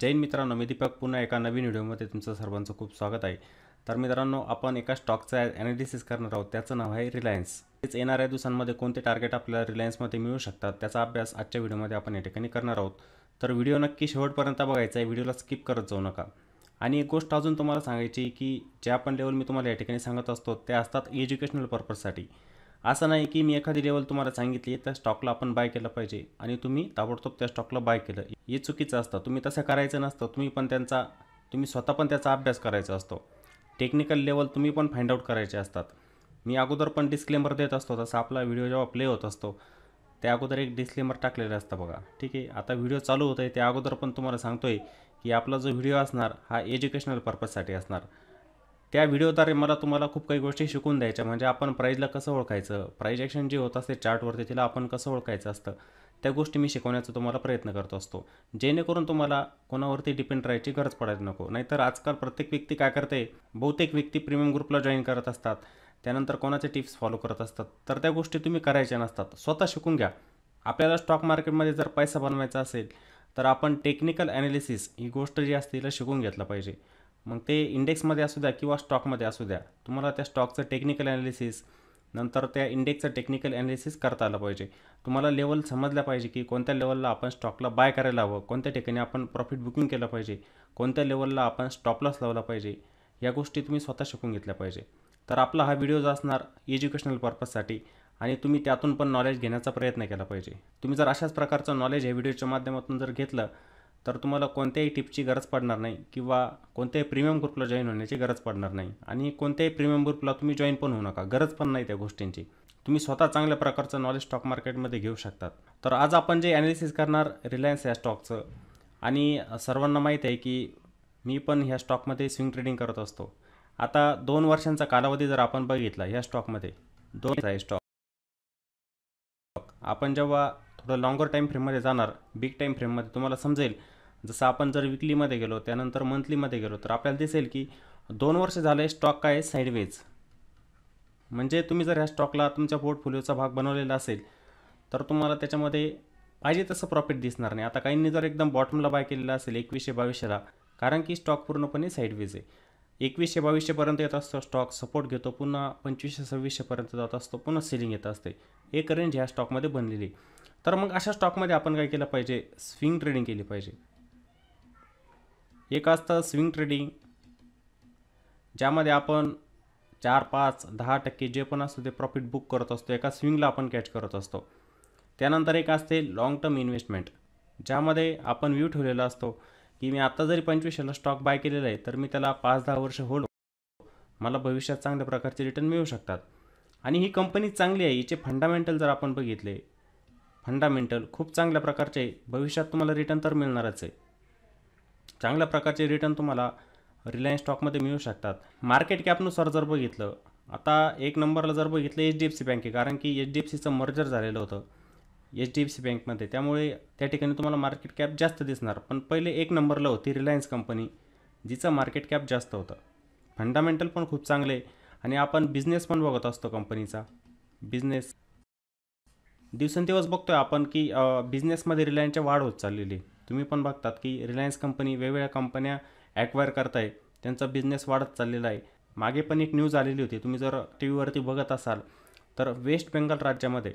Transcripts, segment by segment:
जैन मित्रांनो मी दीपक पुन्हा एका नवीन व्हिडिओमध्ये तुमचं सर्वांचं खूप स्वागत आहे तर मित्रांनो आपण एका स्टॉकचं ॲनालिसिस करणार आहोत त्याचं नाव आहे रिलायन्स तेच येणाऱ्या दिवसांमध्ये कोणते टार्गेट आपल्याला रिलायन्समध्ये मिळू शकतात त्याचा अभ्यास आजच्या व्हिडिओमध्ये आपण या ठिकाणी करणार आहोत तर व्हिडिओ नक्की शेवटपर्यंत बघायचा आहे व्हिडिओला स्किप करत जाऊ नका आणि एक गोष्ट अजून तुम्हाला सांगायची की ज्या पण लेवल मी तुम्हाला या ठिकाणी सांगत असतो त्या असतात एज्युकेशनल पर्पजसाठी असं नाही की मी एखादी लेवल तुम्हाला सांगितली त्या स्टॉकला आपण बाय केलं पाहिजे आणि तुम्ही ताबडतोब त्या स्टॉकला बाय केलं हे चुकीचं असतं तुम्ही तसं करायचं नसतं तुम्ही पण त्यांचा तुम्ही स्वतः पण त्याचा अभ्यास करायचा असतो टेक्निकल लेवल तुम्ही पण फाइंड आउट करायचे असतात मी अगोदर पण डिस्क्लेमर देत असतो तसा आपला व्हिडिओ जेव्हा प्ले होत असतो त्या अगोदर एक डिस्क्लेमर टाकलेलं असतं बघा ठीक आहे आता व्हिडिओ चालू होत आहे त्या अगोदर पण तुम्हाला सांगतो आहे की आपला जो व्हिडिओ असणार हा एज्युकेशनल पर्पजसाठी असणार त्या व्हिडिओद्वारे मला तुम्हाला खूप काही गोष्टी शिकून द्यायच्या म्हणजे आपण प्राईजला कसं ओळखायचं प्राईज ॲक्शन जे होत असते चार्टवरती तिला आपण कसं ओळखायचं असतं त्या गोष्टी मी शिकवण्याचा तुम्हाला प्रयत्न करत असतो जेणेकरून तुम्हाला कोणावरती डिपेंड राहायची गरज पडायची नको नाहीतर आजकाल प्रत्येक व्यक्ती काय करते बहुतेक व्यक्ती प्रीमियम ग्रुपला जॉईन करत असतात त्यानंतर कोणाचे टिप्स फॉलो करत असतात तर त्या गोष्टी तुम्ही करायच्या नसतात स्वतः शिकून घ्या आपल्याला स्टॉक मार्केटमध्ये जर पैसा बनवायचा असेल तर आपण टेक्निकल ॲनालिसिस ही गोष्ट जी असते तिला शिकून घेतलं पाहिजे मग ते इंडेक्समध्ये असू द्या किंवा स्टॉकमध्ये असू द्या तुम्हाला त्या स्टॉकचं टेक्निकल ॲनालिसिस नंतर त्या इंडेक्सचं टेक्निकल ॲनालिसिस करता आलं पाहिजे तुम्हाला लेवल समजल्या पाहिजे की कोणत्या लेवलला आपण स्टॉकला बाय करायला हवं कोणत्या ठिकाणी आपण प्रॉफिट बुकिंग केलं पाहिजे कोणत्या लेवलला आपण स्टॉपलॉस लावला पाहिजे या गोष्टी तुम्ही स्वतः शिकून घेतल्या पाहिजे तर आपला हा व्हिडिओ जो असणार एज्युकेशनल पर्पजसाठी आणि तुम्ही त्यातून पण नॉलेज घेण्याचा प्रयत्न केला पाहिजे तुम्ही जर अशाच प्रकारचं नॉलेज या व्हिडिओच्या माध्यमातून जर घेतलं तर तुम्हाला कोणत्याही टिपची गरज पडणार नाही किंवा कोणत्याही प्रीमियम ग्रुपला जॉईन होण्याची गरज पडणार नाही आणि कोणत्याही प्रीमियम ग्रुपला तुम्ही जॉईन पण होऊ नका गरज पण नाही त्या गोष्टींची तुम्ही स्वतः चांगल्या प्रकारचं नॉलेज स्टॉक मार्केटमध्ये घेऊ शकतात तर आज आपण जे ॲनालिसिस करणार रिलायन्स या स्टॉकचं आणि सर्वांना माहीत आहे की मी पण ह्या स्टॉकमध्ये स्विंग ट्रेडिंग करत असतो आता दोन वर्षांचा कालावधी जर आपण बघितला ह्या स्टॉकमध्ये दोन स्टॉक आपण जेव्हा थोडं लॉंगर टाईम फ्रेममध्ये जाणार बिग टाईम फ्रेममध्ये तुम्हाला समजेल जसं आपण जर विकलीमध्ये गेलो त्यानंतर मंथलीमध्ये गेलो तर आपल्याला दिसेल की दोन वर्ष झाले स्टॉक काय आहे साईडवेज म्हणजे तुम्ही जर ह्या स्टॉकला तुमच्या पोर्टफोलिओचा भाग बनवलेला असेल तर तुम्हाला त्याच्यामध्ये पाहिजे तसं प्रॉफिट दिसणार नाही आता काहींनी जर एकदम बॉटमला बाय केलेला असेल एकवीसशे बावीसशेला कारण की स्टॉक पूर्णपणे साईडवेज आहे एकवीसशे बावीसशेपर्यंत येत असतो स्टॉक सपोर्ट घेतो पुन्हा पंचवीसशे सव्वीसशेपर्यंत जात असतो पुन्हा सेलिंग येत असते एक रेंज ह्या स्टॉकमध्ये बनलेली तर मग अशा स्टॉकमध्ये आपण काय केलं पाहिजे स्विंग ट्रेडिंग केली पाहिजे एक असतं स्विंग ट्रेडिंग ज्यामध्ये आपण चार पाच दहा टक्के जे पण असतो ते प्रॉफिट बुक करत असतो एका स्विंगला आपण कॅच करत असतो त्यानंतर एक असते लाँग टर्म इन्व्हेस्टमेंट ज्यामध्ये आपण व्यू ठेवलेला असतो की मी आत्ता जरी पंचवीसला स्टॉक बाय केलेला आहे तर मी त्याला पाच दहा वर्ष होलो मला भविष्यात चांगल्या प्रकारचे रिटर्न मिळू शकतात आणि ही कंपनी चांगली आहे हिचे फंडामेंटल जर आपण बघितले फंडामेंटल खूप चांगल्या प्रकारचे भविष्यात तुम्हाला रिटर्न तर मिळणारच आहे चांगल्या प्रकारचे रिटर्न तुम्हाला रिलायन्स स्टॉकमध्ये मिळू शकतात मार्केट कॅपनुसार जर बघितलं आता एक नंबरला जर बघितलं H D F C bank आहे कारण की एच डी एफ सीचं मर्जर झालेलं होतं एच डी एफ सी बँकमध्ये त्यामुळे त्या ठिकाणी तुम्हाला मार्केट कॅप जास्त दिसणार पण पहिले एक नंबरला होती रिलायन्स कंपनी जिचं मार्केट कॅप जास्त होतं फंडामेंटल पण खूप चांगले आणि आपण बिझनेस पण बघत असतो कंपनीचा बिझनेस दिवसेंदिवस बघतोय आपण की बिझनेसमध्ये रिलायन्सच्या वाढ होत चाललेली तुम्ही पण बघतात की रिलायन्स कंपनी वेगवेगळ्या कंपन्या ॲक्वायर करताय त्यांचा बिझनेस वाढत चाललेला आहे मागे पण एक न्यूज आलेली होती तुम्ही जर टी व्हीवरती बघत असाल तर वेस्ट बेंगल राज्यामध्ये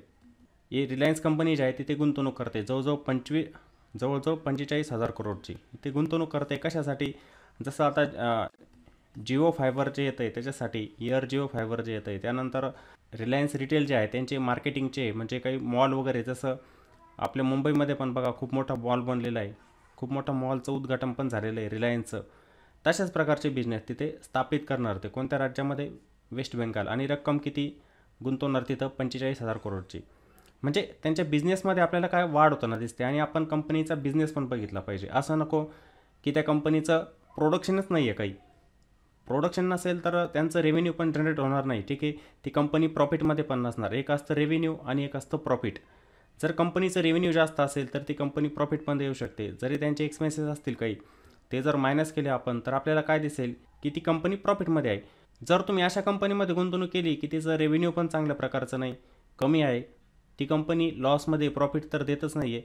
ही रिलायन्स कंपनी जी आहे तिथे गुंतवणूक करते जवळजवळ पंचवी जवळजवळ पंचेचाळीस हजार करोडची ते गुंतवणूक करते कशासाठी जसं आता जिओ फायबर जे येत आहे त्याच्यासाठी एअर जिओ फायबर जे येत आहे त्यानंतर रिलायन्स रिटेल जे आहे त्यांचे मार्केटिंगचे म्हणजे काही मॉल वगैरे जसं आपल्या मुंबईमध्ये पण बघा खूप मोठा मॉल बनलेला आहे खूप मोठा मॉलचं उद्घाटन पण झालेलं आहे रिलायन्सचं तशाच प्रकारचे बिझनेस तिथे स्थापित करणार ते कोणत्या राज्यामध्ये वेस्ट बेंगाल आणि रक्कम किती गुंतवणार तिथं पंचेचाळीस हजार करोडची म्हणजे त्यांच्या बिझनेसमध्ये आपल्याला काय वाढ होताना दिसते आणि आपण कंपनीचा बिझनेस पण बघितला पाहिजे असं नको की त्या कंपनीचं प्रोडक्शनच नाही आहे काही प्रोडक्शन नसेल तर त्यांचं रेव्हेन्यू पण जनरेट होणार नाही ठीक आहे ती कंपनी प्रॉफिटमध्ये पण नसणार एक असतं रेव्हेन्यू आणि एक असतं प्रॉफिट जर कंपनीचं रेव्हेन्यू जास्त असेल तर ती कंपनी प्रॉफिट पण देऊ शकते जरी त्यांचे एक्सपेन्सेस असतील काही ते जर मायनस केले आपण तर आपल्याला काय दिसेल की ती कंपनी प्रॉफिटमध्ये आहे जर तुम्ही अशा कंपनीमध्ये गुंतवणूक केली की तिचं रेव्हेन्यू पण चांगल्या प्रकारचं नाही कमी आहे ती कंपनी लॉसमध्ये प्रॉफिट तर देतच नाही आहे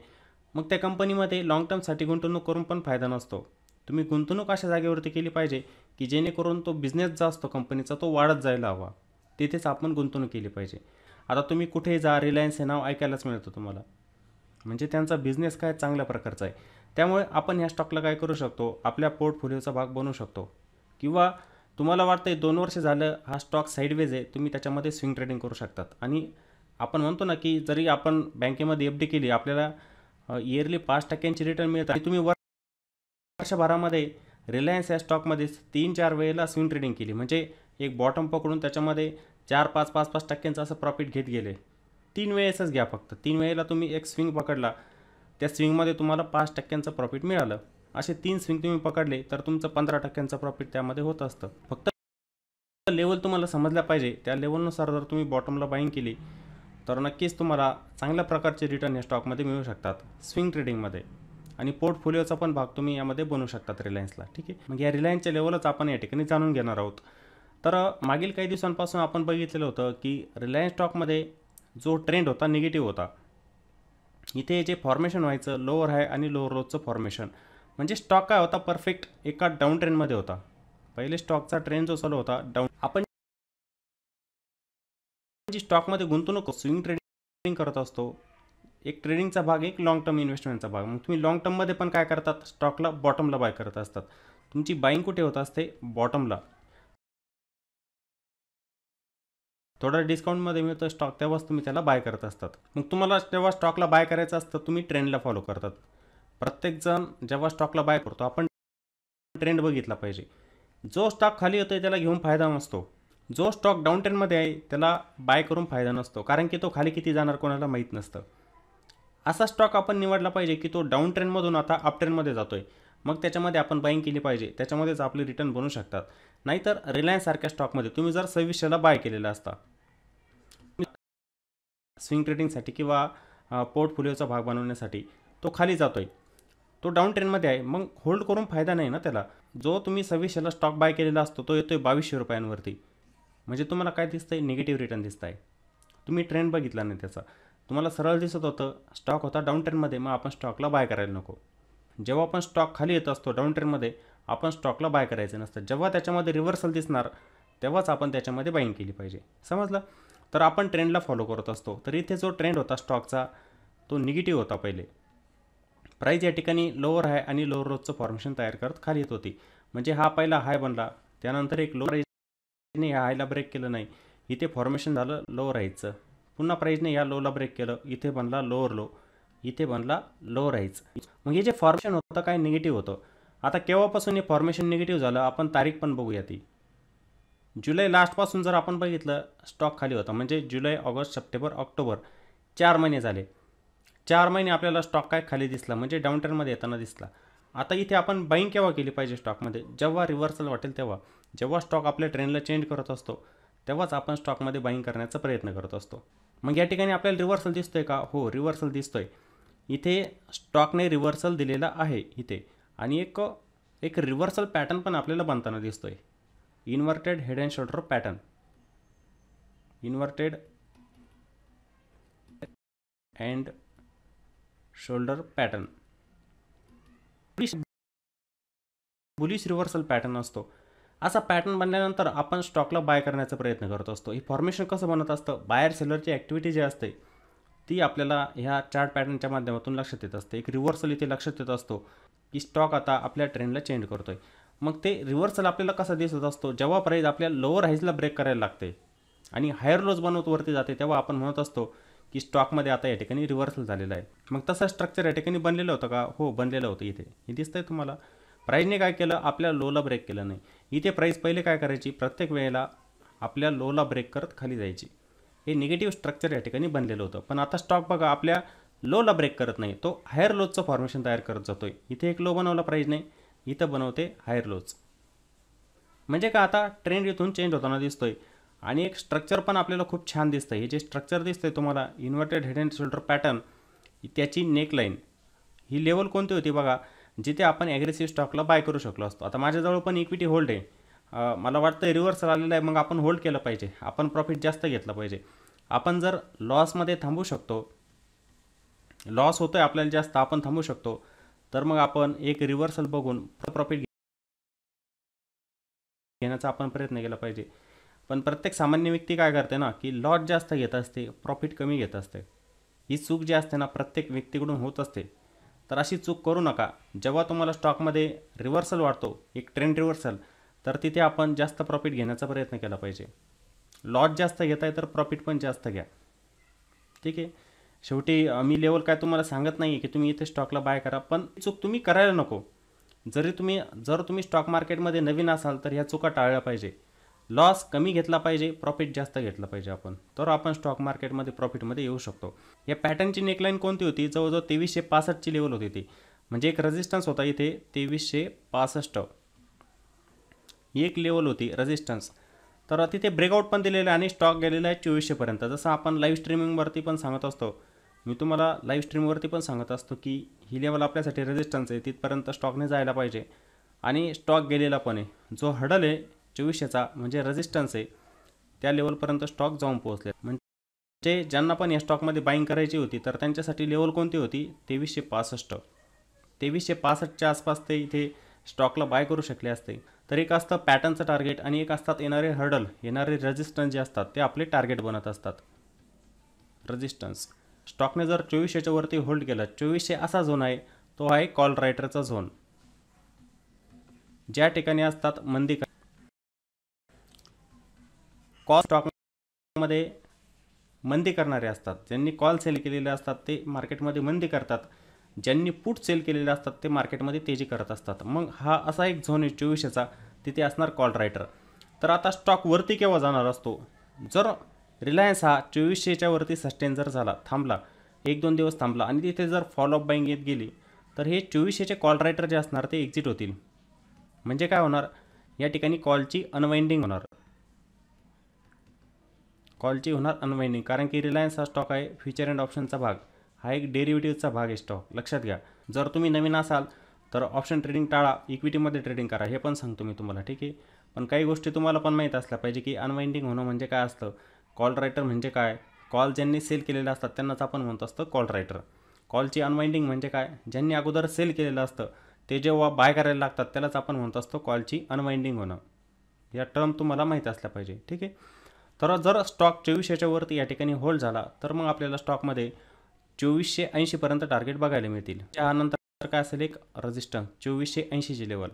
मग त्या कंपनीमध्ये लाँग टर्मसाठी गुंतवणूक करून पण फायदा नसतो तुम्ही गुंतवणूक अशा जागेवरती केली पाहिजे की जेणेकरून तो बिझनेस जो असतो कंपनीचा तो वाढत जायला हवा तिथेच आपण गुंतवणूक केली पाहिजे आता तुम्ही कुठेही जा रिलायन्स हे नाव ऐकायलाच मिळतं तुम्हाला म्हणजे त्यांचा बिझनेस काय चांगल्या प्रकारचा आहे त्यामुळे आपण ह्या स्टॉकला काय करू शकतो आपल्या पोर्टफोलिओचा भाग बनवू शकतो किंवा तुम्हाला वाटतंय दोन वर्ष झालं हा स्टॉक साईडवेज आहे तुम्ही त्याच्यामध्ये स्विंग ट्रेडिंग करू शकतात आणि आपण म्हणतो ना की जरी आपण बँकेमध्ये एफ डी केली आपल्याला इयरली पाच टक्क्यांची रिटर्न मिळतात तुम्ही वर्षभरामध्ये रिलायन्स या स्टॉकमध्ये तीन चार वेळेला स्विंग ट्रेडिंग केली म्हणजे एक बॉटम पकडून त्याच्यामध्ये चार पाच पाच पाच टक्क्यांचं असं प्रॉफिट घेत गेले तीन वेळेसच घ्या फक्त तीन वेळेला तुम्ही एक स्विंग पकडला त्या स्विंगमध्ये तुम्हाला पाच टक्क्यांचं प्रॉफिट मिळालं असे तीन स्विंग तुम्ही पकडले तर तुमचं पंधरा टक्क्यांचं प्रॉफिट त्यामध्ये होत असतं फक्त लेवल तुम्हाला समजल्या पाहिजे त्या लेवलनुसार जर तुम्ही बॉटमला बाईंग केली तर नक्कीच तुम्हाला चांगल्या प्रकारचे रिटर्न या स्टॉकमध्ये मिळू शकतात स्विंग ट्रेडिंगमध्ये आणि पोर्टफोलिओचा पण भाग तुम्ही यामध्ये बनवू शकतात रिलायन्सला ठीक आहे मग या रिलायन्सच्या लेवलच आपण या ठिकाणी जाणून घेणार आहोत तर मागील काही दिवसांपासून आपण बघितलेलं होतं की रिलायन्स स्टॉकमध्ये जो ट्रेंड होता निगेटिव्ह होता इथे जे फॉर्मेशन व्हायचं लोअर हाय आणि लोअर रोजचं फॉर्मेशन म्हणजे स्टॉक काय होता परफेक्ट एका डाऊन ट्रेंडमध्ये होता पहिले स्टॉकचा ट्रेंड जो चालू होता डाऊन आपण जी स्टॉकमध्ये गुंतवणूक स्विंग ट्रेडिंग करत असतो एक ट्रेडिंगचा भाग एक लाँग टर्म इन्व्हेस्टमेंटचा भाग मग तुम्ही लाँग टर्ममध्ये पण काय करतात स्टॉकला बॉटमला बाय करत असतात तुमची बाईंग कुठे होत असते बॉटमला थोडा डिस्काउंटमध्ये मिळतो स्टॉक तेव्हाच तुम्ही त्याला बाय करत असतात मग तुम्हाला जेव्हा स्टॉकला बाय करायचं असतं तुम्ही ट्रेंडला फॉलो करतात प्रत्येकजण जेव्हा स्टॉकला बाय करतो आपण ट्रेंड बघितला पाहिजे जो स्टॉक खाली होतोय त्याला घेऊन फायदा नसतो जो स्टॉक डाऊन ट्रेंडमध्ये आहे त्याला बाय करून फायदा नसतो कारण की तो खाली किती जाणार कोणाला माहीत नसतं असा स्टॉक आपण निवडला पाहिजे की तो डाऊन ट्रेंडमधून आता अप ट्रेंडमध्ये जातो आहे मग त्याच्यामध्ये आपण बाईंग केली पाहिजे त्याच्यामध्येच आपले रिटर्न बनू शकतात नाहीतर रिलायन्ससारख्या स्टॉकमध्ये तुम्ही जर सव्वीसशेला बाय केलेला असता स्विंग ट्रेडिंगसाठी किंवा पोर्टफोलिओचा भाग बनवण्यासाठी तो खाली जातो आहे तो डाऊन ट्रेंडमध्ये आहे मग होल्ड करून फायदा नाही ना त्याला जो तुम्ही सव्वीसशेला स्टॉक बाय केलेला असतो तो येतो आहे बावीसशे रुपयांवरती म्हणजे तुम्हाला काय दिसतं आहे निगेटिव्ह रिटर्न दिसत आहे तुम्ही ट्रेंड बघितला नाही त्याचा तुम्हाला सरळ दिसत होतं स्टॉक होता डाऊन ट्रेनमध्ये मग आपण स्टॉकला बाय करायला नको जेव्हा आपण स्टॉक खाली येत असतो डाऊन ट्रेनमध्ये आपण स्टॉकला बाय करायचं नसतं जेव्हा त्याच्यामध्ये रिव्हर्सल दिसणार तेव्हाच आपण त्याच्यामध्ये बाईंग केली पाहिजे समजलं तर आपण ट्रेंडला फॉलो करत असतो तर इथे जो ट्रेंड होता स्टॉकचा तो निगेटिव्ह होता पहिले प्राईज या ठिकाणी लोअर हाय आणि लोअर रोजचं फॉर्मेशन तयार करत खाली येत होती म्हणजे हा पहिला हाय बनला त्यानंतर एक लोअर हायला ब्रेक केलं नाही इथे फॉर्मेशन झालं लोअर हायचं पुन्हा प्राईजने या लोला ब्रेक केलं इथे बनला लोअर लो इथे बनला लो राईज मग हे जे फॉर्मेशन होतं काय निगेटिव्ह होतं आता केव्हापासून हे फॉर्मेशन निगेटिव्ह झालं आपण तारीख पण बघूया ती जुलै लास्टपासून जर आपण बघितलं स्टॉक खाली होता म्हणजे जुलै ऑगस्ट सप्टेंबर ऑक्टोबर चार महिने झाले चार महिने आपल्याला स्टॉक काय खाली दिसला म्हणजे डाऊन ट्रेनमध्ये येताना दिसला आता इथे आपण बाईंग केव्हा केली पाहिजे स्टॉकमध्ये जेव्हा रिव्हर्सल वाटेल तेव्हा जेव्हा स्टॉक आपल्या ट्रेंडला चेंज करत असतो तेव्हाच आपण स्टॉकमध्ये बाईंग करण्याचा प्रयत्न करत असतो मग या ठिकाणी आपल्याला रिव्हर्सल दिसतो का हो रिव्हर्सल दिसतो आहे इथे स्टॉकने रिव्हर्सल दिलेला आहे इथे आणि एक एक रिव्हर्सल पॅटर्न पण आपल्याला बनताना दिसतो आहे inverted head and shoulder pattern inverted and shoulder pattern bullish reversal pattern असतो असा पॅटर्न बनल्यानंतर आपण स्टॉकला बाय करण्याचा प्रयत्न करत असतो हे फॉर्मेशन कसं बनत असतं बायर सेलरची ॲक्टिव्हिटी जी असते ती आपल्याला ह्या चार्ट पॅटर्नच्या माध्यमातून लक्षात येत असते एक रिव्हर्सल इथे लक्षात येत असतो की स्टॉक आता आपल्या ट्रेंडला चेंज आहे मग ते रिव्हर्सल आपल्याला कसा दिसत असतो जेव्हा प्राईज आपल्या लोअर हाईजला ब्रेक करायला लागते आणि हायर लोज बनवत वरती जाते तेव्हा आपण म्हणत असतो की स्टॉकमध्ये आता या ठिकाणी रिव्हर्सल झालेलं आहे मग तसं स्ट्रक्चर या ठिकाणी बनलेलं होतं का हो बनलेलं होतं इथे हे दिसतंय तुम्हाला प्राईजने काय केलं आपल्या लोला ब्रेक केलं नाही इथे प्राईज पहिले काय करायची प्रत्येक वेळेला आपल्या लोला ब्रेक करत खाली जायची हे निगेटिव्ह स्ट्रक्चर या ठिकाणी बनलेलं होतं पण आता स्टॉक बघा आपल्या लोला ब्रेक करत नाही तो हायर लोजचं फॉर्मेशन तयार करत जातो आहे इथे एक लो बनवला नाही इथं बनवते हायर लोज म्हणजे का आता ट्रेंड इथून चेंज होताना दिसतोय आणि एक स्ट्रक्चर पण आपल्याला खूप छान दिसतं हे जे स्ट्रक्चर दिसतं आहे तुम्हाला inverted head and shoulder pattern त्याची नेकलाईन ही लेवल कोणती होती बघा जिथे आपण ॲग्रेसिव्ह स्टॉकला बाय करू शकलो असतो आता माझ्याजवळ पण इक्विटी होल्ड आहे मला वाटतं रिव्हर्सल आलेलं आहे मग आपण होल्ड केलं पाहिजे आपण प्रॉफिट जास्त घेतलं पाहिजे आपण जर लॉसमध्ये थांबू शकतो लॉस होतो आहे आपल्याला जास्त आपण थांबू शकतो तर मग आपण एक रिव्हर्सल बघून प्रॉफिट घेण्याचा आपण प्रयत्न केला पाहिजे पण प्रत्येक सामान्य व्यक्ती काय करते ना की लॉस जास्त घेत असते प्रॉफिट कमी घेत असते ही चूक जी असते ना प्रत्येक व्यक्तीकडून होत असते तर अशी चूक करू नका जेव्हा तुम्हाला स्टॉकमध्ये रिव्हर्सल वाढतो एक ट्रेंड रिव्हर्सल तर तिथे आपण जास्त प्रॉफिट घेण्याचा प्रयत्न केला पाहिजे लॉस जास्त घेत आहे तर प्रॉफिट पण जास्त घ्या ठीक आहे शेवटी मी लेवल काय तुम्हाला सांगत नाही की तुम्ही इथे स्टॉकला बाय करा पण चूक तुम्ही करायला नको जरी तुम्ही जर तुम्ही स्टॉक मार्केटमध्ये नवीन असाल तर ह्या चुका टाळल्या पाहिजे लॉस कमी घेतला पाहिजे प्रॉफिट जास्त घेतला पाहिजे आपण तर आपण स्टॉक मार्केटमध्ये प्रॉफिटमध्ये येऊ शकतो या पॅटर्नची नेकलाईन कोणती होती जवळजवळ तेवीसशे पासष्टची लेवल होती ती म्हणजे एक रेजिस्टन्स होता इथे तेवीसशे पासष्ट एक लेवल होती रेजिस्टन्स तर तिथे ब्रेकआउट पण दिलेलं आहे आणि स्टॉक गेलेला आहे चोवीसशेपर्यंत जसं आपण लाईव्ह स्ट्रीमिंगवरती पण सांगत असतो मी तुम्हाला लाईव्ह स्ट्रीमवरती पण सांगत असतो की ही लेवल आपल्यासाठी रेजिस्टन्स आहे तिथपर्यंत स्टॉकने जायला पाहिजे आणि स्टॉक गेलेला पण आहे जो हडल आहे चोवीसशेचा म्हणजे रेजिस्टन्स आहे त्या लेवलपर्यंत स्टॉक जाऊन पोहोचले म्हणजे ज्यांना पण या स्टॉकमध्ये बाईंग करायची होती तर त्यांच्यासाठी लेवल कोणती होती तेवीसशे पासष्ट तेवीसशे पासष्टच्या आसपास ते इथे स्टॉकला बाय करू शकले असते तर एक असतं पॅटर्नचं टार्गेट आणि एक असतात येणारे हर्डल येणारे रेजिस्टन्स जे असतात ते आपले टार्गेट बनत असतात रेजिस्टन्स स्टॉकने जर चोवीसशेच्या वरती होल्ड केला चोवीसशे असा झोन आहे तो आहे कॉल रायटरचा झोन ज्या ठिकाणी असतात मंदी कॉल स्टॉकमध्ये मंदी करणारे असतात ज्यांनी कॉल सेल केलेले असतात ते मार्केटमध्ये मंदी करतात ज्यांनी पुट सेल केलेले असतात ते मार्केटमध्ये तेजी करत असतात मग हा असा एक झोन आहे चोवीसशेचा तिथे असणार कॉल रायटर तर आता स्टॉक वरती केव्हा जाणार असतो जर रिलायन्स हा चोवीसशेच्या वरती सस्टेन जर झाला थांबला एक दोन दिवस थांबला आणि तिथे जर फॉलोअप बाईंग येत गेली तर हे चोवीसशेचे कॉल रायटर जे असणार ते एक्झिट होतील म्हणजे काय होणार या ठिकाणी कॉलची अनवाइंडिंग होणार कॉलची होणार अनवाइंडिंग कारण की रिलायन्स हा स्टॉक आहे फ्युचर अँड ऑप्शनचा भाग हा एक डेरिव्हेटिव्हचा भाग आहे स्टॉक लक्षात घ्या जर तुम्ही नवीन असाल तर ऑप्शन ट्रेडिंग टाळा इक्विटीमध्ये ट्रेडिंग करा हे पण सांगतो मी तुम्हाला ठीक आहे पण काही गोष्टी तुम्हाला पण माहीत असल्या पाहिजे की अनवाइंडिंग होणं म्हणजे काय असतं कॉल रायटर म्हणजे काय कॉल ज्यांनी सेल केलेले असतात त्यांनाच आपण म्हणत असतं कॉल रायटर कॉलची अनवाइंडिंग म्हणजे काय ज्यांनी अगोदर सेल केलेलं असतं ते जेव्हा बाय करायला लागतात त्यालाच आपण म्हणत असतो कॉलची अनवाइंडिंग होणं या टर्म तुम्हाला माहीत असल्या पाहिजे ठीक आहे तर जर स्टॉक चोवीसशेच्या वरती या ठिकाणी होल्ड झाला तर मग आपल्याला स्टॉकमध्ये चोवीसशे ऐंशीपर्यंत टार्गेट बघायला मिळतील त्यानंतर काय असेल एक रजिस्टन्स चोवीसशे ऐंशीची लेवल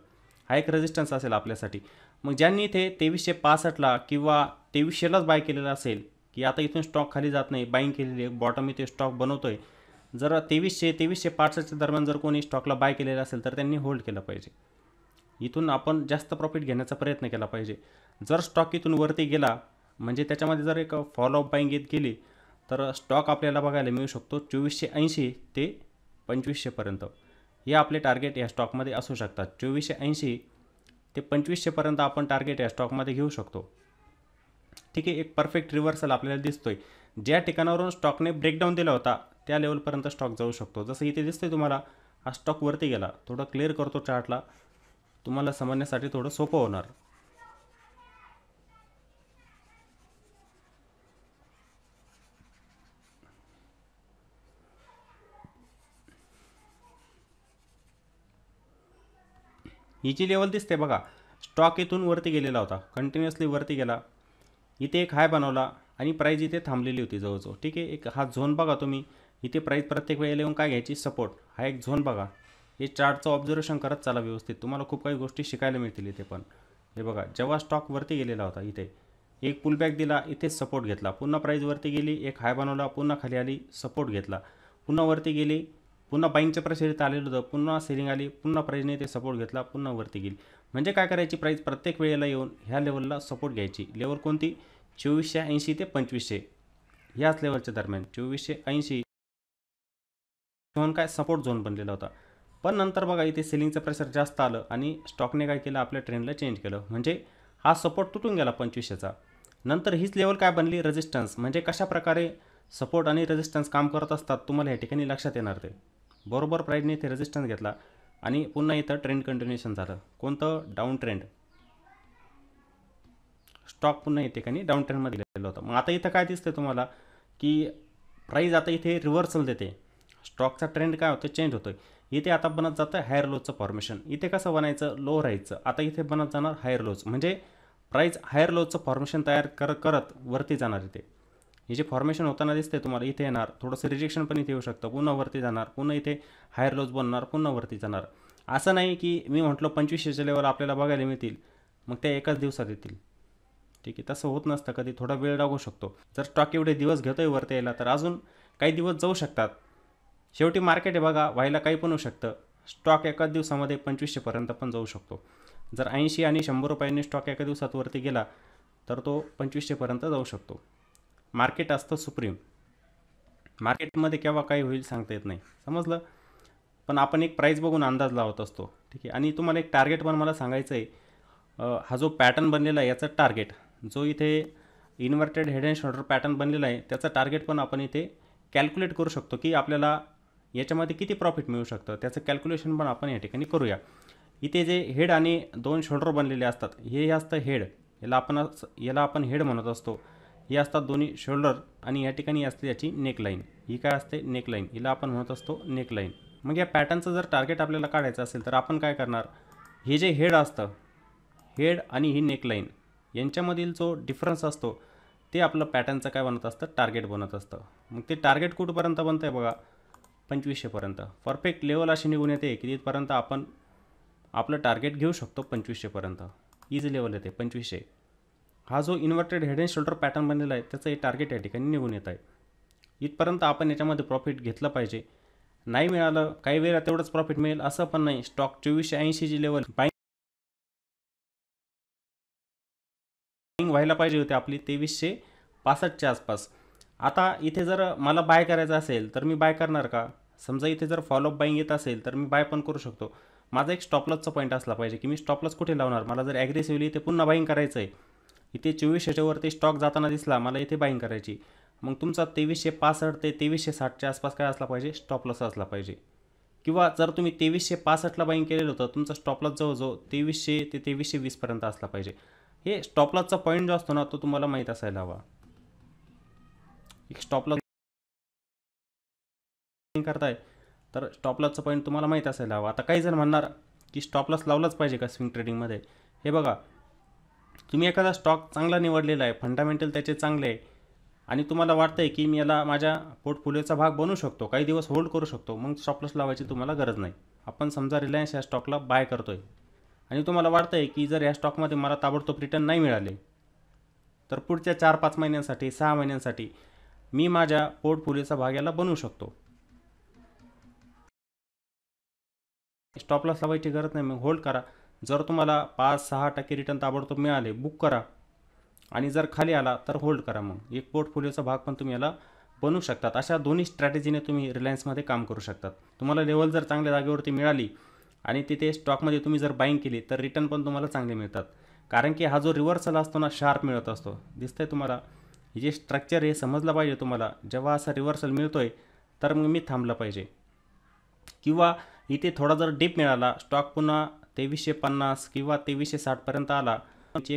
हा एक रजिस्टन्स असेल आपल्यासाठी मग ज्यांनी इथे तेवीसशे पासष्टला किंवा तेवीसशेलाच बाय केलेला असेल की आता इथून स्टॉक खाली जात नाही बाईंग केलेली आहे बॉटम इथे स्टॉक बनवतोय जर तेवीसशे तेवीसशे पासष्टच्या दरम्यान जर कोणी स्टॉकला बाय केलेला असेल तर त्यांनी होल्ड केलं पाहिजे इथून आपण जास्त प्रॉफिट घेण्याचा प्रयत्न केला पाहिजे जर स्टॉक इथून वरती गेला म्हणजे त्याच्यामध्ये जर एक फॉलोअप बाईंग येत गेली तर स्टॉक आपल्याला बघायला मिळू शकतो चोवीसशे ऐंशी ते पंचवीसशेपर्यंत हे आपले टार्गेट या स्टॉकमध्ये असू शकतात चोवीसशे ऐंशी ते पंचवीसशेपर्यंत आपण टार्गेट या स्टॉकमध्ये घेऊ शकतो ठीक आहे एक परफेक्ट रिव्हर्सल आपल्याला दिसतोय ज्या ठिकाणावरून स्टॉकने ब्रेकडाऊन दिला होता त्या लेवलपर्यंत स्टॉक जाऊ शकतो जसं इथे दिसतंय तुम्हाला हा स्टॉक वरती गेला थोडं क्लिअर करतो चार्टला तुम्हाला समजण्यासाठी थोडं सोपं होणार हिची लेवल दिसते बघा स्टॉक इथून वरती गेलेला होता कंटिन्युअसली वरती गेला इथे एक हाय बनवला आणि प्राईज इथे थांबलेली होती जवळजवळ ठीक आहे एक हा झोन बघा तुम्ही इथे प्राईज प्रत्येक वेळेला येऊन काय घ्यायची सपोर्ट हा एक झोन बघा हे चार्टचं ऑब्झर्वेशन करत चाला व्यवस्थित तुम्हाला खूप काही गोष्टी शिकायला मिळतील इथे पण हे बघा जेव्हा स्टॉक वरती गेलेला होता इथे एक पुलबॅक दिला इथेच सपोर्ट घेतला पुन्हा प्राईजवरती गेली एक हाय बनवला पुन्हा खाली आली सपोर्ट घेतला पुन्हा वरती गेली पुन्हा बाईंच्या प्रेशर आलेलं होतं पुन्हा सेलिंग आली पुन्हा प्राईजने ते सपोर्ट घेतला पुन्हा वरती गेली म्हणजे काय करायची प्राईज प्रत्येक वेळेला येऊन ह्या लेवलला सपोर्ट घ्यायची लेवल कोणती चोवीसशे ऐंशी ते पंचवीसशे ह्याच लेवलच्या दरम्यान चोवीसशे ऐंशी म्हणून काय सपोर्ट झोन बनलेला होता पण नंतर बघा इथे सेलिंगचं प्रेशर जास्त आलं आणि स्टॉकने काय केलं आपल्या ट्रेंडला चेंज केलं म्हणजे हा सपोर्ट तुटून गेला पंचवीसशेचा नंतर हीच लेवल काय बनली रेजिस्टन्स म्हणजे कशाप्रकारे सपोर्ट आणि रेजिस्टन्स काम करत असतात तुम्हाला या ठिकाणी लक्षात येणार ते बरोबर प्राईजने इथे रेजिस्टन्स घेतला आणि पुन्हा इथं ट्रेंड कंटिन्युएशन झालं कोणतं डाऊन ट्रेंड स्टॉक पुन्हा या ठिकाणी डाऊन ट्रेंडमध्ये गेलेलं होतं मग आता इथं काय दिसतंय तुम्हाला की प्राईज आता इथे रिव्हर्सल देते स्टॉकचा ट्रेंड काय होतो चेंज होतो इथे आता बनत जातं हायर लोजचं फॉर्मेशन इथे कसं बनायचं लो राहायचं आता इथे बनत जाणार हायर लोज म्हणजे प्राईज हायर लोजचं फॉर्मेशन तयार कर करत वरती जाणार इथे हे जे फॉर्मेशन होताना दिसते तुम्हाला इथे येणार थोडंसं रिजेक्शन पण इथे येऊ शकतं पुन्हा वरती जाणार पुन्हा इथे हायर लोज बनणार पुन्हा वरती जाणार असं नाही की मी म्हटलो पंचवीसशेच्या लेवल आपल्याला बघायला मिळतील मग त्या एकाच दिवसात येतील ठीक आहे तसं होत नसतं कधी थोडा वेळ लागू शकतो जर स्टॉक एवढे दिवस घेतोय वरती यायला तर अजून काही दिवस जाऊ शकतात शेवटी मार्केट आहे बघा व्हायला काही पण होऊ शकतं स्टॉक एकाच दिवसामध्ये पंचवीसशेपर्यंत पण जाऊ शकतो जर ऐंशी आणि शंभर रुपयांनी स्टॉक एका दिवसात वरती गेला तर तो पंचवीसशेपर्यंत जाऊ शकतो मार्केट असतं सुप्रीम मार्केटमध्ये केव्हा काही होईल सांगता येत नाही समजलं पण आपण एक प्राईस बघून अंदाज लावत असतो ठीक आहे आणि तुम्हाला एक टार्गेट पण मला सांगायचं आहे हा जो पॅटर्न बनलेला आहे याचा टार्गेट जो इथे inverted head and shoulder pattern बनलेला आहे त्याचा टार्गेट पण आपण इथे कॅल्क्युलेट करू शकतो की आपल्याला याच्यामध्ये किती प्रॉफिट मिळू शकतं त्याचं कॅल्क्युलेशन पण आपण या ठिकाणी करूया इथे जे हेड आणि दोन शोल्डर बनलेले असतात हे असतं हेड याला आपण याला आपण हेड म्हणत असतो हे असतात दोन्ही शोल्डर आणि या ठिकाणी असते याची नेकलाईन ही काय असते नेकलाईन हिला आपण म्हणत असतो नेकलाईन मग या पॅटर्नचं जर टार्गेट आपल्याला काढायचं असेल तर आपण काय करणार हे जे हेड असतं हेड आणि ही नेकलाईन यांच्यामधील जो डिफरन्स असतो ते आपलं पॅटर्नचं काय बनत असतं टार्गेट बनत असतं मग ते टार्गेट कुठपर्यंत बनतं आहे बघा पंचवीसशेपर्यंत परफेक्ट लेवल अशी निघून येते की तिथपर्यंत आपण आपलं टार्गेट घेऊ शकतो पंचवीसशेपर्यंत इज लेवल येते पंचवीसशे हा जो inverted head and shoulder pattern बनलेला आहे त्याचं हे टार्गेट या ठिकाणी निघून येत आहे इथपर्यंत आपण याच्यामध्ये प्रॉफिट घेतलं पाहिजे नाही मिळालं काही वेळा तेवढंच प्रॉफिट मिळेल असं पण नाही स्टॉक चोवीसशे ऐंशी जी लेवल बाईंग व्हायला पाहिजे होती आपली तेवीसशे पासष्टच्या आसपास आता इथे जर मला बाय करायचं असेल तर मी बाय करणार का समजा इथे जर फॉलोअप बाईंग येत असेल तर मी बाय पण करू शकतो माझा एक स्टॉपलसचा पॉईंट असला पाहिजे की मी स्टॉपलस कुठे लावणार मला जर ॲग्रेसिव्हली इथे पुन्हा बाईंग करायचं आहे इथे वरती स्टॉक जाताना दिसला मला इथे बाईंग करायची मग तुमचा तेवीसशे पासष्ट ते तेवीसशे साठच्या आसपास काय असला पाहिजे स्टॉप लॉस असला पाहिजे किंवा जर तुम्ही तेवीसशे पासष्टला बाईंग केलेलं होतं तुमचा स्टॉप लॉस जवळजवळ तेवीसशे ते तेवीसशे वीसपर्यंत असला पाहिजे हे स्टॉप पॉईंट जो असतो ना तो तुम्हाला माहीत असायला हवा एक स्टॉप लॉस करताय तर स्टॉप पॉईंट तुम्हाला माहीत असायला हवा आता काही जण म्हणणार की स्टॉप लॉस लावलाच पाहिजे का स्विंग ट्रेडिंगमध्ये हे बघा तुम्ही एखादा स्टॉक चांगला निवडलेला आहे फंडामेंटल त्याचे चांगले आहे आणि तुम्हाला वाटतं आहे की मी याला माझ्या पोर्टफोलिओचा भाग बनवू शकतो काही दिवस होल्ड करू शकतो मग स्टॉपलस लावायची तुम्हाला गरज नाही आपण समजा रिलायन्स या स्टॉकला बाय करतो आहे आणि तुम्हाला वाटतं आहे की जर या स्टॉकमध्ये मला ताबडतोब रिटर्न नाही मिळाले तर पुढच्या चार पाच महिन्यांसाठी सहा महिन्यांसाठी मी माझ्या पोर्टफोलिओचा भाग याला बनवू शकतो स्टॉपलॉस लावायची गरज नाही मग होल्ड करा जर तुम्हाला पाच सहा टक्के रिटर्न ताबडतोब मिळाले बुक करा आणि जर खाली आला तर होल्ड करा मग एक पोर्टफोलिओचा भाग पण तुम्ही याला बनवू शकतात अशा दोन्ही स्ट्रॅटेजीने तुम्ही रिलायन्समध्ये काम करू शकतात तुम्हाला लेवल जर चांगल्या जागेवरती मिळाली आणि तिथे स्टॉकमध्ये तुम्ही जर बाईंग केली तर रिटर्न पण तुम्हाला चांगले मिळतात कारण की हा जो रिव्हर्सल असतो ना शार्प मिळत असतो दिसतंय तुम्हाला हे जे स्ट्रक्चर हे समजलं पाहिजे तुम्हाला जेव्हा असा रिव्हर्सल मिळतो आहे तर मग मी थांबलं पाहिजे किंवा इथे थोडा जर डीप मिळाला स्टॉक पुन्हा तेवीसशे पन्नास किंवा तेवीसशे साठपर्यंत आला म्हणजे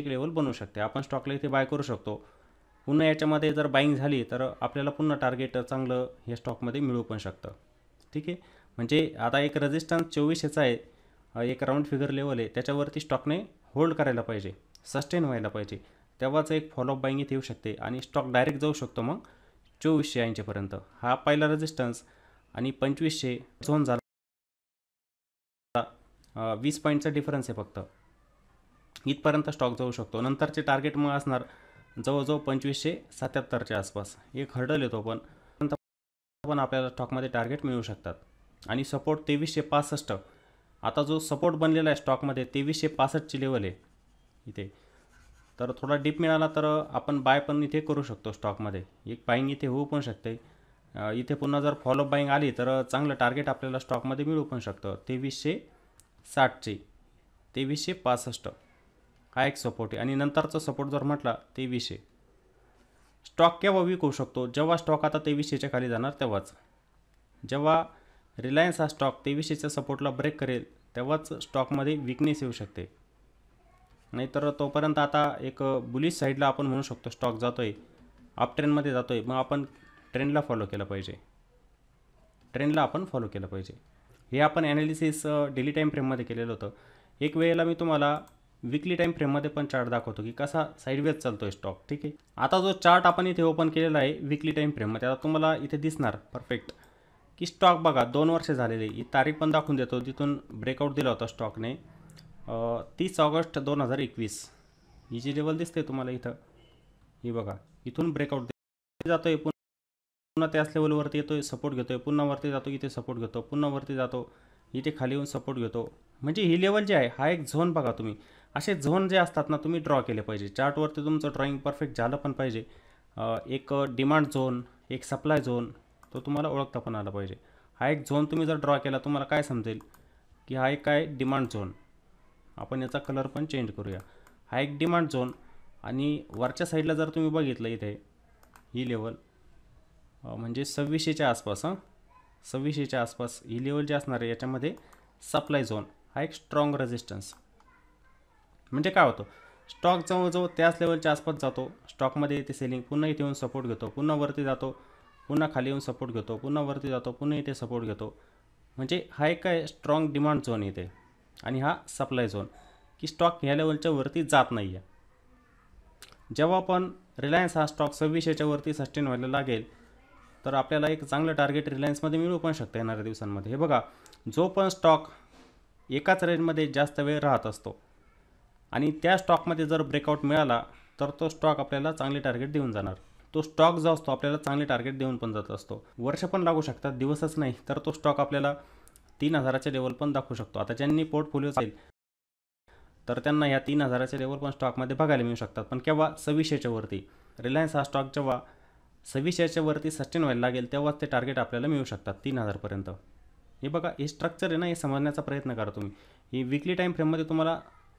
एक लेवल बनवू शकते आपण स्टॉकला इथे बाय करू शकतो पुन्हा याच्यामध्ये जर बाईंग झाली तर आपल्याला पुन्हा टार्गेट चांगलं या स्टॉकमध्ये मिळू पण शकतं ठीक आहे म्हणजे आता एक रेजिस्टन्स चोवीसशेचा आहे एक राऊंड फिगर लेवल आहे त्याच्यावरती स्टॉकने होल्ड करायला पाहिजे सस्टेन व्हायला पाहिजे तेव्हाच एक फॉलोअप बाईंग इथे येऊ शकते आणि स्टॉक डायरेक्ट जाऊ शकतो मग चोवीसशे ऐंशीपर्यंत हा पहिला रेजिस्टन्स आणि पंचवीसशे झोन झाला वीस पॉईंटचा डिफरन्स आहे फक्त इथपर्यंत स्टॉक जाऊ शकतो नंतरचे टार्गेट मग असणार जवळजवळ पंचवीसशे सत्याहत्तरच्या आसपास एक हर्डल येतो पण पण आपल्याला स्टॉकमध्ये टार्गेट मिळू शकतात आणि सपोर्ट तेवीसशे पासष्ट आता जो सपोर्ट बनलेला आहे स्टॉकमध्ये तेवीसशे पासष्टची लेवल आहे इथे तर थोडा डीप मिळाला तर आपण बाय पण इथे करू शकतो स्टॉकमध्ये एक बाईंग इथे होऊ पण शकते इथे पुन्हा जर फॉलोअप बाईंग आली तर चांगलं टार्गेट आपल्याला स्टॉकमध्ये मिळू पण शकतं तेवीसशे साठची तेवीसशे पासष्ट हा एक सपोर्ट आहे आणि नंतरचा सपोर्ट जर म्हटला तेवीसशे स्टॉक केव्हा वीक होऊ शकतो जेव्हा स्टॉक आता तेवीसशेच्या खाली जाणार तेव्हाच जेव्हा रिलायन्स हा स्टॉक तेवीसशेच्या सपोर्टला ब्रेक करेल तेव्हाच स्टॉकमध्ये विकनेस येऊ शकते नाहीतर तोपर्यंत आता एक बुलिश साईडला आपण म्हणू शकतो स्टॉक जातो आहे अप ट्रेंडमध्ये जातो आहे मग आपण ट्रेंडला फॉलो केलं पाहिजे ट्रेंडला आपण फॉलो केलं पाहिजे हे आपण ॲनालिसिस डेली टाईम फ्रेममध्ये केलेलं होतं एक वेळेला मी तुम्हाला विकली टाईम फ्रेममध्ये पण चार्ट दाखवतो की कसा साईडवेज चालतो आहे स्टॉक ठीक आहे आता जो चार्ट आपण इथे ओपन केलेला आहे विकली टाईम फ्रेममध्ये आता तुम्हाला इथे दिसणार परफेक्ट की स्टॉक बघा दोन वर्ष झालेले ही तारीख पण दाखवून देतो तिथून ब्रेकआउट दिला होता स्टॉकने तीस ऑगस्ट दोन हजार एकवीस ही जी लेवल दिसते तुम्हाला इथं ही बघा इथून ब्रेकआउट जातो आहे पुन्हा त्याच लेवलवरती येतो सपोर्ट घेतो आहे पुन्हा वरती जातो इथे सपोर्ट घेतो पुन्हा वरती जातो इथे खाली येऊन सपोर्ट घेतो म्हणजे ही लेवल जी आहे हा एक झोन बघा तुम्ही असे झोन जे असतात ना तुम्ही ड्रॉ केले पाहिजे चार्टवरती तुमचं ड्रॉइंग परफेक्ट झालं पण पाहिजे एक डिमांड झोन एक सप्लाय झोन तो तुम्हाला ओळखता पण आला पाहिजे हा एक झोन तुम्ही जर ड्रॉ केला तुम्हाला काय समजेल की हा एक काय डिमांड झोन आपण याचा कलर पण चेंज करूया हा एक डिमांड झोन आणि वरच्या साईडला जर तुम्ही बघितलं इथे ही लेवल म्हणजे सव्वीसशेच्या आसपास हां सव्वीसशेच्या आसपास ही लेवल जी असणार आहे याच्यामध्ये सप्लाय झोन हा एक स्ट्रॉंग रेजिस्टन्स म्हणजे काय होतो स्टॉक जवळजवळ त्याच लेवलच्या आसपास जातो स्टॉकमध्ये येते सेलिंग पुन्हा इथे येऊन सपोर्ट घेतो पुन्हा वरती जातो पुन्हा खाली येऊन सपोर्ट घेतो पुन्हा वरती जातो पुन्हा इथे सपोर्ट घेतो म्हणजे हा एक काय स्ट्रॉंग डिमांड झोन इथे आणि हा सप्लाय झोन की स्टॉक ह्या लेवलच्या वरती जात नाही आहे जेव्हा आपण रिलायन्स हा स्टॉक सव्वीसशेच्या वरती सस्टेन व्हायला लागेल तर आपल्याला एक चांगलं टार्गेट रिलायन्समध्ये मिळू पण शकतं येणाऱ्या दिवसांमध्ये हे बघा जो पण स्टॉक एकाच रेंजमध्ये जास्त वेळ राहत असतो आणि त्या स्टॉकमध्ये जर ब्रेकआउट मिळाला तर तो स्टॉक आपल्याला चांगले टार्गेट देऊन जाणार तो स्टॉक जो असतो आपल्याला चांगले टार्गेट देऊन पण जात असतो वर्ष पण लागू शकतात दिवसच नाही तर तो स्टॉक आपल्याला तीन हजाराचे लेवल पण दाखवू शकतो आता ज्यांनी पोर्टफोलिओ असेल तर त्यांना ह्या तीन हजाराचे लेवल पण स्टॉकमध्ये बघायला मिळू शकतात पण केव्हा सव्वीसशेच्या वरती रिलायन्स हा स्टॉक जेव्हा सव्वीसशेच्या वरती सस्टेन व्हायला लागेल तेव्हाच ते टार्गेट आपल्याला मिळू शकतात तीन हजारपर्यंत हे बघा हे स्ट्रक्चर आहे ना हे समजण्याचा प्रयत्न करा तुम्ही ही विकली टाईम फ्रेममध्ये तुम्हाला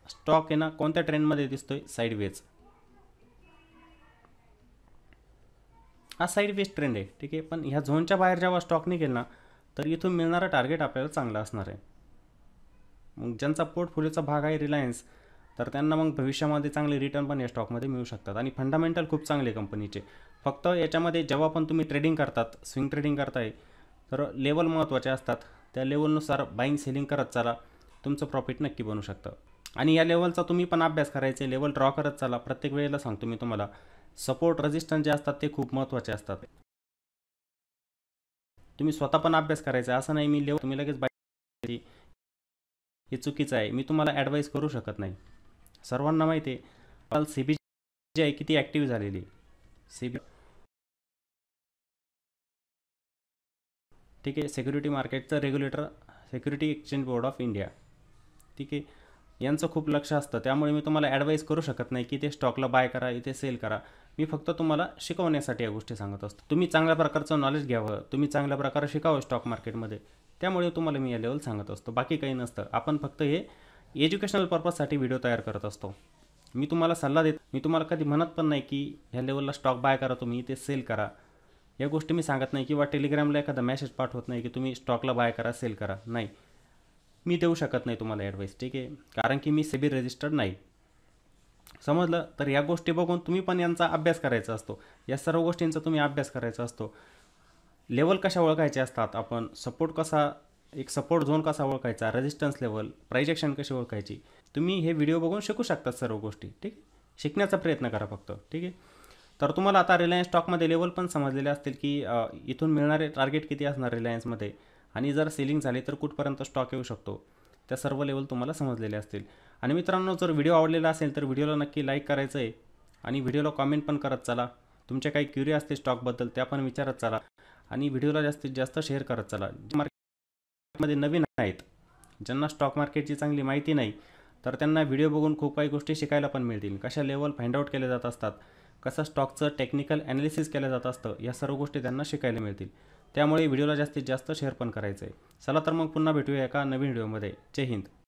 स्टॉक आहे ना कोणत्या ट्रेंडमध्ये दिसतो आहे साईडवेज हा साईडवेज ट्रेंड आहे ठीक आहे पण ह्या झोनच्या बाहेर जेव्हा स्टॉक निघेल ना तर इथून मिळणारा टार्गेट आपल्याला चांगला असणार आहे मग ज्यांचा पोर्टफोलिओचा भाग आहे रिलायन्स तर त्यांना मग भविष्यामध्ये चांगले रिटर्न पण या स्टॉकमध्ये मिळू शकतात आणि फंडामेंटल खूप चांगले कंपनीचे फक्त याच्यामध्ये जेव्हा पण तुम्ही ट्रेडिंग करतात स्विंग ट्रेडिंग करताय तर लेवल महत्त्वाचे असतात त्या लेवलनुसार बाईंग सेलिंग करत चाला तुमचं प्रॉफिट नक्की बनू शकतं आणि या लेवलचा तुम्ही पण अभ्यास करायचे लेवल ड्रॉ करत चाला प्रत्येक वेळेला सांगतो मी तुम्हाला सपोर्ट रजिस्टन्स जे असतात ते खूप महत्त्वाचे असतात तुम्ही स्वतः पण अभ्यास करायचा असं नाही मी लेवल तुम्ही लगेच बाई हे चुकीचं आहे मी तुम्हाला ॲडवाईस करू शकत नाही सर्वांना माहिती आहे सी बी जी आहे किती ॲक्टिव्ह झालेली सी बी ठीक आहे सेक्युरिटी मार्केटचं regulator security exchange board of India ठीक आहे यांचं खूप लक्ष असतं त्यामुळे मी तुम्हाला ॲडवाईज करू शकत नाही की ते स्टॉकला बाय करा इथे सेल करा मी फक्त तुम्हाला शिकवण्यासाठी या गोष्टी सांगत असतो तुम्ही चांगल्या प्रकारचं नॉलेज घ्यावं तुम्ही चांगल्या प्रकारे शिकावं स्टॉक मार्केटमध्ये त्यामुळे तुम्हाला मी या लेवल सांगत असतो बाकी काही नसतं आपण फक्त हे एज्युकेशनल पर्पजसाठी व्हिडिओ तयार करत असतो मी तुम्हाला सल्ला देत मी तुम्हाला कधी म्हणत पण नाही की ह्या लेवलला स्टॉक बाय करा तुम्ही इथे सेल करा या गोष्टी मी सांगत नाही किंवा टेलिग्रामला एखादा मेसेज पाठवत नाही की तुम्ही स्टॉकला बाय करा सेल करा नाही मी देऊ शकत नाही तुम्हाला ॲडवाईस ठीक आहे कारण की मी सेबी रजिस्टर्ड नाही समजलं तर या गोष्टी बघून तुम्ही पण यांचा अभ्यास करायचा असतो या सर्व गोष्टींचा तुम्ही अभ्यास करायचा असतो लेवल कशा ओळखायचे असतात आपण सपोर्ट कसा एक सपोर्ट झोन कसा ओळखायचा रेजिस्टन्स लेवल प्रायजेक्शन कशी ओळखायची तुम्ही हे व्हिडिओ बघून शिकू शकतात सर्व गोष्टी ठीक आहे शिकण्याचा प्रयत्न करा फक्त ठीक आहे तर तुम्हाला आता रिलायन्स स्टॉकमध्ये लेवल पण समजलेले असतील की इथून मिळणारे टार्गेट किती असणार रिलायन्समध्ये आणि जर सेलिंग झाली तर कुठपर्यंत स्टॉक येऊ शकतो त्या सर्व लेवल तुम्हाला समजलेले असतील आणि मित्रांनो जर व्हिडिओ आवडलेला असेल तर व्हिडिओला नक्की लाईक करायचं आहे आणि व्हिडिओला कॉमेंट पण करत चला तुमच्या काही क्युरी असतील स्टॉकबद्दल त्या पण विचारत चला आणि व्हिडिओला जास्तीत जास्त शेअर करत चला मार्केटमध्ये नवीन आहेत ज्यांना स्टॉक मार्केटची चांगली माहिती नाही तर त्यांना व्हिडिओ बघून खूप काही गोष्टी शिकायला पण मिळतील कशा लेवल फाइंड आउट केले जात असतात कसं स्टॉकचं टेक्निकल ॲनालिसिस केलं जात असतं या सर्व गोष्टी त्यांना शिकायला मिळतील त्यामुळे व्हिडिओला जास्तीत जास्त शेअर पण करायचं आहे चला तर मग पुन्हा भेटूया एका नवीन व्हिडिओमध्ये जय हिंद